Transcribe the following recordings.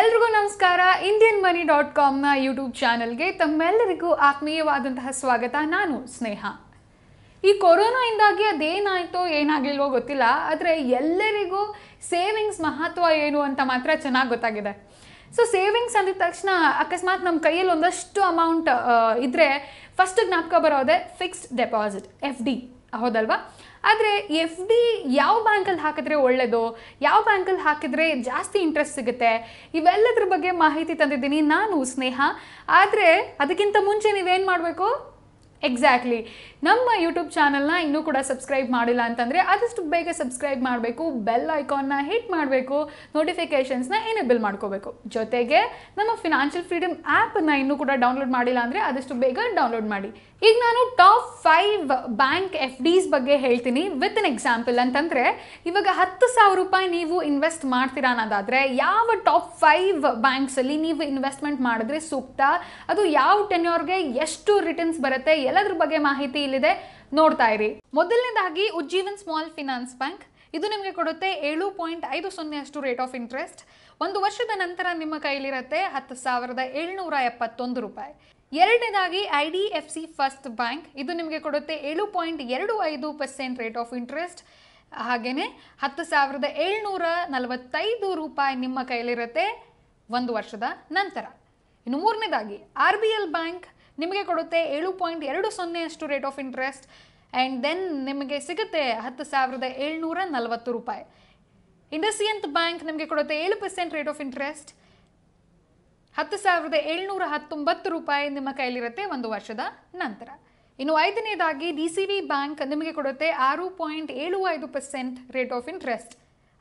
ಎಲ್ರಿಗೂ ನಮಸ್ಕಾರ Indian money dot ಕಾಮ್ನ ಯೂಟ್ಯೂಬ್ ಚಾನಲ್ಗೆ ತಮ್ಮೆಲ್ಲರಿಗೂ ಆತ್ಮೀಯವಾದಂತಹ ಸ್ವಾಗತ ನಾನು ಸ್ನೇಹ ಈ ಕೊರೋನಾ ಇಂದಾಗಿ ಅದೇನಾಯಿತೋ ಏನಾಗಿಲ್ವೋ ಗೊತ್ತಿಲ್ಲ ಆದರೆ ಎಲ್ಲರಿಗೂ ಸೇವಿಂಗ್ಸ್ ಮಹತ್ವ ಏನು ಅಂತ ಮಾತ್ರ ಚೆನ್ನಾಗಿ ಗೊತ್ತಾಗಿದೆ ಸೊ ಸೇವಿಂಗ್ಸ್ ಅಂದಿದ ತಕ್ಷಣ ಅಕಸ್ಮಾತ್ ನಮ್ಮ ಕೈಯಲ್ಲಿ ಒಂದಷ್ಟು ಅಮೌಂಟ್ ಇದ್ದರೆ ಫಸ್ಟ್ ಜ್ಞಾಪಕ ಬರೋದೆ ಫಿಕ್ಸ್ಡ್ ಡೆಪಾಸಿಟ್ ಎಫ್ ಡಿ ಹೌದಲ್ವಾ ಆದರೆ ಎಫ್ ಡಿ ಯಾವ ಬ್ಯಾಂಕಲ್ಲಿ ಹಾಕಿದ್ರೆ ಒಳ್ಳೆಯದು ಯಾವ ಬ್ಯಾಂಕಲ್ಲಿ ಹಾಕಿದರೆ ಜಾಸ್ತಿ ಇಂಟ್ರೆಸ್ಟ್ ಸಿಗುತ್ತೆ ಇವೆಲ್ಲದ್ರ ಬಗ್ಗೆ ಮಾಹಿತಿ ತಂದಿದ್ದೀನಿ ನಾನು ಸ್ನೇಹ ಆದರೆ ಅದಕ್ಕಿಂತ ಮುಂಚೆ ನೀವೇನು ಮಾಡಬೇಕು ಎಕ್ಸಾಕ್ಟ್ಲಿ ನಮ್ಮ ಯೂಟ್ಯೂಬ್ ಚಾನಲ್ನ ಇನ್ನೂ ಕೂಡ ಸಬ್ಸ್ಕ್ರೈಬ್ ಮಾಡಿಲ್ಲ ಅಂತಂದರೆ ಆದಷ್ಟು ಬೇಗ ಸಬ್ಸ್ಕ್ರೈಬ್ ಮಾಡಬೇಕು ಬೆಲ್ ಐಕಾನ್ನ ಹಿಟ್ ಮಾಡಬೇಕು ನೋಟಿಫಿಕೇಷನ್ಸ್ನ ಎನೇಬಲ್ ಮಾಡ್ಕೋಬೇಕು ಜೊತೆಗೆ ನಮ್ಮ ಫಿನಾನ್ಷಿಯಲ್ ಫ್ರೀಡಮ್ ಆ್ಯಪ್ನ ಇನ್ನೂ ಕೂಡ ಡೌನ್ಲೋಡ್ ಮಾಡಿಲ್ಲ ಅಂದರೆ ಆದಷ್ಟು ಬೇಗ ಡೌನ್ಲೋಡ್ ಮಾಡಿ ಈಗ ನಾನು top five bank F Ds ಬಗ್ಗೆ ಹೇಳ್ತೀನಿ ವಿತ್ ಅನ್ ಎಕ್ಸಾಂಪಲ್ ಅಂತಂದರೆ ಇವಾಗ ಹತ್ತು ಸಾವಿರ ರೂಪಾಯಿ ನೀವು ಇನ್ವೆಸ್ಟ್ ಮಾಡ್ತೀರಾ ಅನ್ನೋದಾದರೆ ಯಾವ ಟಾಪ್ ಫೈವ್ ಬ್ಯಾಂಕ್ಸಲ್ಲಿ ನೀವು ಇನ್ವೆಸ್ಟ್ಮೆಂಟ್ ಮಾಡಿದ್ರೆ ಸೂಕ್ತ ಅದು ಯಾವ ಟೆನ್ಯೋರ್ಗೆ ಎಷ್ಟು ರಿಟರ್ನ್ಸ್ ಬರುತ್ತೆ ಎಲ್ಲದ್ರ ಬಗ್ಗೆ ಮಾಹಿತಿ ಇಲ್ಲಿದೆ ನೋಡ್ತಾ ಇರಿ ಮೊದಲನೇದಾಗಿ ಉಜ್ಜೀವನ್ ಸ್ಮಾಲ್ ಫಿನಾನ್ಸ್ ಬ್ಯಾಂಕ್ ಇದು ನಿಮಗೆ ಕೊಡುತ್ತೆ ಏಳು ಪಾಯಿಂಟ್ ಐದು ಸೊನ್ನೆ ಅಷ್ಟು ರೇಟ್ ಆಫ್ ಇಂಟ್ರೆಸ್ಟ್ ಒಂದು ವರ್ಷದ ನಂತರ ನಿಮ್ಮ ಕೈಲಿರುತ್ತೆ ಹತ್ತು ಸಾವಿರದ ಏಳ್ನೂರ ಎಪ್ಪತ್ತೊಂದು ರೂಪಾಯಿ ಎರಡನೇದಾಗಿ I D F C first bank ಇದು ನಿಮಗೆ ಕೊಡುತ್ತೆ ಏಳು ಪಾಯಿಂಟ್ ಎರಡು ಐದು ಪರ್ಸೆಂಟ್ ರೇಟ್ ಆಫ್ ಇಂಟ್ರೆಸ್ಟ್ ಹಾಗೆಯೇ ಹತ್ತು ಸಾವಿರದ ಏಳ್ನೂರ ನಲವತ್ತೈದು ರೂಪಾಯಿ ನಿಮ್ಮ ಕೈಲಿರುತ್ತೆ ಒಂದು ವರ್ಷದ ನಂತರ ಇನ್ನು ಮೂರನೇದಾಗಿ ಆರ್ ಬಿ ಎಲ್ ಬ್ಯಾಂಕ್ ನಿಮಗೆ ಕೊಡುತ್ತೆ ಏಳು ಪಾಯಿಂಟ್ ಎರಡು ಸೊನ್ನೆಯಷ್ಟು rate of interest and then ನಿಮಗೆ ಸಿಗುತ್ತೆ ಹತ್ತು ಸಾವಿರದ ಏಳ್ನೂರ ನಲವತ್ತು ರೂಪಾಯಿ ಇಂಡಸಿಯಂತ್ ಬ್ಯಾಂಕ್ ನಿಮಗೆ ಕೊಡುತ್ತೆ ಏಳು ಪರ್ಸೆಂಟ್ ರೇಟ್ ಆಫ್ ಇಂಟ್ರೆಸ್ಟ್ ಹತ್ತು ಸಾವಿರದ ಏಳ್ನೂರ ಹತ್ತೊಂಬತ್ತು ರೂಪಾಯಿ ನಿಮ್ಮ ಕೈಯಲ್ಲಿರುತ್ತೆ ಒಂದು ವರ್ಷದ ನಂತರ ಇನ್ನು ಐದನೇದಾಗಿ ಡಿ ಸಿ ಬಿ ಬ್ಯಾಂಕ್ ನಿಮಗೆ ಕೊಡುತ್ತೆ ಆರು ಪಾಯಿಂಟ್ ಏಳು ಐದು ಪರ್ಸೆಂಟ್ ರೇಟ್ ಆಫ್ ಇಂಟ್ರೆಸ್ಟ್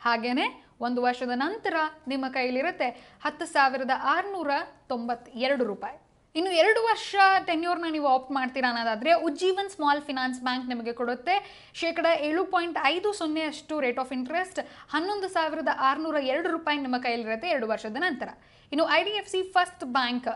ಹಾಗೆಯೇ ಒಂದು ವರ್ಷದ ನಂತರ ನಿಮ್ಮ ಕೈಲಿರುತ್ತೆ ಹತ್ತು ಸಾವಿರದ ಆರುನೂರ ತೊಂಬತ್ತೆರಡು ರೂಪಾಯಿ ಇನ್ನು ಎರಡು ವರ್ಷ ಟೆನ್ಯೂರ್ನ ನೀವು ಆಪ್ಟ್ ಮಾಡ್ತೀರಾ ಅನ್ನೋದಾದರೆ ಉಜ್ಜೀವನ್ ಸ್ಮಾಲ್ ಫಿನಾನ್ಸ್ ಬ್ಯಾಂಕ್ ನಿಮಗೆ ಕೊಡುತ್ತೆ ಶೇಕಡ ಏಳು ಪಾಯಿಂಟ್ ಐದು ಅಷ್ಟು ರೇಟ್ ಆಫ್ ಇಂಟ್ರೆಸ್ಟ್ ಹನ್ನೊಂದು ಸಾವಿರದ ಆರುನೂರ ಎರಡು ರೂಪಾಯಿ ನಿಮ್ಮ ಕೈಲಿರುತ್ತೆ ಎರಡು ವರ್ಷದ ನಂತರ ಇನ್ನು I D F C first bank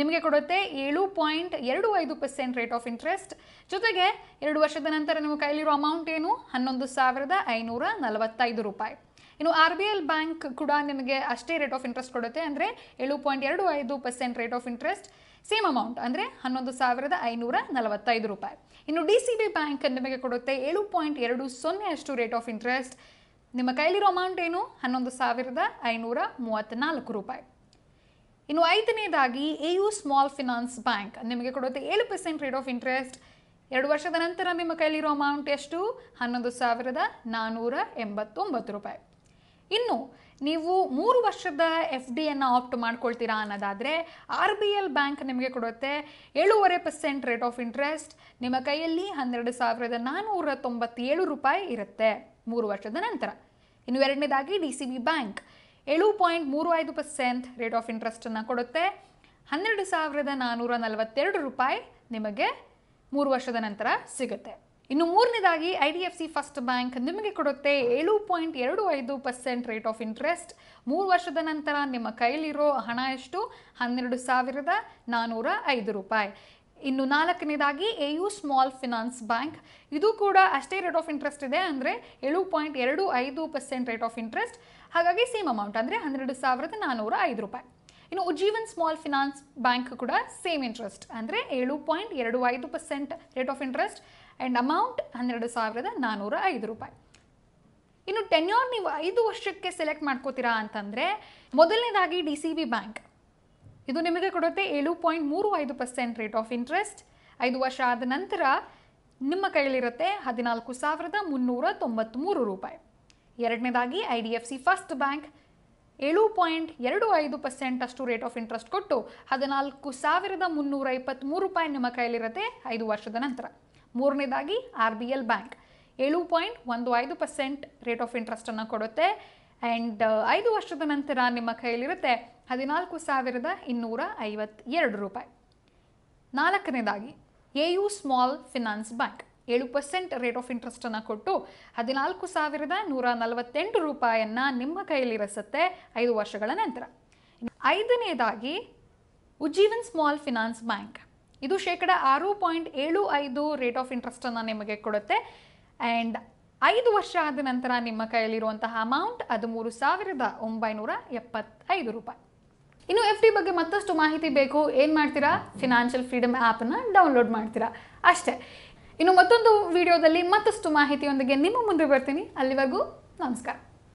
ನಿಮಗೆ ಕೊಡುತ್ತೆ ಏಳು ಪಾಯಿಂಟ್ ಎರಡು ಐದು ಪರ್ಸೆಂಟ್ ರೇಟ್ ಆಫ್ ಇಂಟ್ರೆಸ್ಟ್ ಜೊತೆಗೆ ಎರಡು ವರ್ಷದ ನಂತರ ನಿಮ್ಮ ಕೈಲಿರೋ ಅಮೌಂಟ್ ಏನು ಹನ್ನೊಂದು ಸಾವಿರದ ಐನೂರ ನಲವತ್ತೈದು ರೂಪಾಯಿ ಇನ್ನು ಆರ್ ಬಿ ಎಲ್ ಬ್ಯಾಂಕ್ ಕೂಡ ನಿಮಗೆ ಅಷ್ಟೇ ರೇಟ್ ಆಫ್ ಇಂಟ್ರೆಸ್ಟ್ ಕೊಡುತ್ತೆ ಅಂದರೆ ಏಳು ಪಾಯಿಂಟ್ ಎರಡು ಐದು percent rate of interest same amount ಅಂದರೆ ಹನ್ನೊಂದು ಸಾವಿರದ ಐನೂರ ನಲವತ್ತೈದು ರೂಪಾಯಿ ಇನ್ನು ಡಿ ಸಿ ಬಿ ಬ್ಯಾಂಕ್ ನಿಮಗೆ ಕೊಡುತ್ತೆ ಏಳು ಪಾಯಿಂಟ್ ಎರಡು ಸೊನ್ನೆ ಅಷ್ಟು ರೇಟ್ ಆಫ್ ಇಂಟ್ರೆಸ್ಟ್ ನಿಮ್ಮ ಕೈಲಿರೋ ಅಮೌಂಟ್ ಏನು ಹನ್ನೊಂದು ಸಾವಿರದ ಐನೂರ ಮೂವತ್ತ್ನಾಲ್ಕು ರೂಪಾಯಿ ಇನ್ನು ಐದನೇದಾಗಿ A U small finance bank ನಿಮಗೆ ಕೊಡುತ್ತೆ ಏಳು ಪರ್ಸೆಂಟ್ ರೇಟ್ ಆಫ್ ಇಂಟ್ರೆಸ್ಟ್ ಎರಡು ವರ್ಷದ ನಂತರ ನಿಮ್ಮ ಕೈಯಲ್ಲಿರೋ ಅಮೌಂಟ್ ಎಷ್ಟು ಹನ್ನೊಂದು ಸಾವಿರದ ನಾನ್ನೂರ ಎಂಬತ್ತೊಂಬತ್ತು ರೂಪಾಯಿ ಇನ್ನು ನೀವು ಮೂರು ವರ್ಷದ ಎಫ್ ಡಿಯನ್ನು ಆಪ್ಟ್ ಮಾಡ್ಕೊಳ್ತೀರಾ ಅನ್ನೋದಾದರೆ ಆರ್ ಬಿ ಎಲ್ ಬ್ಯಾಂಕ್ ನಿಮಗೆ ಕೊಡುತ್ತೆ ಏಳೂವರೆ ಪರ್ಸೆಂಟ್ ರೇಟ್ ಆಫ್ ಇಂಟ್ರೆಸ್ಟ್ ನಿಮ್ಮ ಕೈಯಲ್ಲಿ ಹನ್ನೆರಡು ಸಾವಿರದ ನಾನ್ನೂರ ತೊಂಬತ್ತೇಳು ರೂಪಾಯಿ ಇರುತ್ತೆ ಮೂರು ವರ್ಷದ ನಂತರ ಇನ್ನು ಎರಡನೇದಾಗಿ ಡಿ ಸಿ ಬಿ ಬ್ಯಾಂಕ್ ಏಳು ಪಾಯಿಂಟ್ ಮೂರು ಐದು ಪರ್ಸೆಂಟ್ ರೇಟ್ ಆಫ್ ಇಂಟ್ರೆಸ್ಟನ್ನು ಕೊಡುತ್ತೆ ಹನ್ನೆರಡು ಸಾವಿರದ ನಾನ್ನೂರ ನಲವತ್ತೆರಡು ರೂಪಾಯಿ ನಿಮಗೆ ಮೂರು ವರ್ಷದ ನಂತರ ಸಿಗುತ್ತೆ ಇನ್ನು ಮೂರನೇದಾಗಿ I D F C first bank ನಿಮಗೆ ಕೊಡುತ್ತೆ ಏಳು ಪಾಯಿಂಟ್ ಎರಡು ಐದು ಪರ್ಸೆಂಟ್ ರೇಟ್ ಆಫ್ ಇಂಟ್ರೆಸ್ಟ್ ಮೂರು ವರ್ಷದ ನಂತರ ನಿಮ್ಮ ಕೈಲಿರೋ ಹಣ ಎಷ್ಟು ಹನ್ನೆರಡು ಸಾವಿರದ ನಾನ್ನೂರ ಐದು ರೂಪಾಯಿ ಇನ್ನು ನಾಲ್ಕನೇದಾಗಿ A U small finance bank ಇದು ಕೂಡ ಅಷ್ಟೇ ರೇಟ್ ಆಫ್ ಇಂಟ್ರೆಸ್ಟ್ ಇದೆ ಅಂದರೆ ಏಳು ಪಾಯಿಂಟ್ ಎರಡು ಐದು ಪರ್ಸೆಂಟ್ ರೇಟ್ ಆಫ್ ಇಂಟ್ರೆಸ್ಟ್ ಹಾಗಾಗಿ ಸೇಮ್ ಅಮೌಂಟ್ ಅಂದರೆ ಹನ್ನೆರಡು ಸಾವಿರದ ನಾನ್ನೂರ ಐದು ರೂಪಾಯಿ ಇನ್ನು ಉಜ್ಜೀವನ್ ಸ್ಮಾಲ್ ಫಿನಾನ್ಸ್ ಬ್ಯಾಂಕ್ ಕೂಡ ಸೇಮ್ ಇಂಟ್ರೆಸ್ಟ್ ಅಂದರೆ ಏಳು ಪಾಯಿಂಟ್ ಎರಡು ಐದು percent rate of interest and amount ಹನ್ನೆರಡು ಸಾವಿರದ ನಾನ್ನೂರ ಐದು ರೂಪಾಯಿ ಇನ್ನು ಟೆನ್ಯೂರ್ ನೀವು ಐದು ವರ್ಷಕ್ಕೆ ಸೆಲೆಕ್ಟ್ ಮಾಡ್ಕೋತೀರಾ ಅಂತಂದರೆ ಮೊದಲನೇದಾಗಿ ಡಿ ಸಿ ಬಿ ಬ್ಯಾಂಕ್ ಇದು ನಿಮಗೆ ಕೊಡುತ್ತೆ ಏಳು ಪಾಯಿಂಟ್ ಮೂರು ಐದು ಪರ್ಸೆಂಟ್ ರೇಟ್ ಆಫ್ ಇಂಟ್ರೆಸ್ಟ್ ಐದು ವರ್ಷ ಆದ ನಂತರ ನಿಮ್ಮ ಕೈಯಲ್ಲಿರುತ್ತೆ ಹದಿನಾಲ್ಕು ಸಾವಿರದ ಮುನ್ನೂರ ತೊಂಬತ್ತ್ಮೂರು ರೂಪಾಯಿ ಎರಡನೇದಾಗಿ I D F C first bank ಏಳು ಪಾಯಿಂಟ್ ಎರಡು ಐದು ಪರ್ಸೆಂಟ್ ಅಷ್ಟು ರೇಟ್ ಆಫ್ ಇಂಟ್ರೆಸ್ಟ್ ಕೊಟ್ಟು ಹದಿನಾಲ್ಕು ಸಾವಿರದ ಮುನ್ನೂರ ಇಪ್ಪತ್ತ್ಮೂರು ರೂಪಾಯಿ ನಿಮ್ಮ ಕೈಯಲ್ಲಿರುತ್ತೆ ಐದು ವರ್ಷದ ನಂತರ ಮೂರನೇದಾಗಿ ಆರ್ ಬಿ ಎಲ್ ಬ್ಯಾಂಕ್ ಏಳು ಪಾಯಿಂಟ್ ಒಂದು ಐದು ಪರ್ಸೆಂಟ್ ರೇಟ್ ಆಫ್ ಇಂಟ್ರೆಸ್ಟನ್ನು ಕೊಡುತ್ತೆ ಆ್ಯಂಡ್ ಐದು ವರ್ಷದ ನಂತರ ನಿಮ್ಮ ಕೈಯಲ್ಲಿರುತ್ತೆ ಹದಿನಾಲ್ಕು ಸಾವಿರದ ಇನ್ನೂರ ಐವತ್ತೆರಡು ರೂಪಾಯಿ ನಾಲ್ಕನೇದಾಗಿ A U small finance bank ಏಳು ಪರ್ಸೆಂಟ್ ರೇಟ್ ಆಫ್ ಇಂಟ್ರೆಸ್ಟನ್ನು ಕೊಟ್ಟು ಹದಿನಾಲ್ಕು ಸಾವಿರದ ನೂರ ನಲವತ್ತೆಂಟು ರೂಪಾಯಿಯನ್ನು ನಿಮ್ಮ ಕೈಯಲ್ಲಿರಿಸುತ್ತೆ ಐದು ವರ್ಷಗಳ ನಂತರ ಐದನೇದಾಗಿ ಉಜ್ಜೀವನ್ ಸ್ಮಾಲ್ ಫಿನಾನ್ಸ್ ಬ್ಯಾಂಕ್ ಇದು ಶೇಕಡ ಆರು ಪಾಯಿಂಟ್ ಏಳು ಐದು ರೇಟ್ ಆಫ್ ಇಂಟ್ರೆಸ್ಟನ್ನು ನಿಮಗೆ ಕೊಡುತ್ತೆ ಆ್ಯಂಡ್ ಐದು ವರ್ಷ ಆದ ನಂತರ ನಿಮ್ಮ ಕೈಯಲ್ಲಿರುವಂತಹ ಅಮೌಂಟ್ ಹದಿಮೂರು ಸಾವಿರದ ಒಂಬೈನೂರ ಎಪ್ಪತ್ತೈದು ರೂಪಾಯಿ ಇನ್ನು ಎಫ್ ಡಿ ಬಗ್ಗೆ ಮತ್ತಷ್ಟು ಮಾಹಿತಿ ಬೇಕು ಏನು ಮಾಡ್ತೀರಾ ಫಿನಾನ್ಷಿಯಲ್ ಫ್ರೀಡಮ್ ಆ್ಯಪನ್ನು ಡೌನ್ಲೋಡ್ ಮಾಡ್ತೀರಾ ಅಷ್ಟೇ ಇನ್ನು ಮತ್ತೊಂದು ವಿಡಿಯೋದಲ್ಲಿ ಮತ್ತಷ್ಟು ಮಾಹಿತಿಯೊಂದಿಗೆ ನಿಮ್ಮ ಮುಂದೆ ಬರ್ತೀನಿ ಅಲ್ಲಿವರೆಗೂ ನಮಸ್ಕಾರ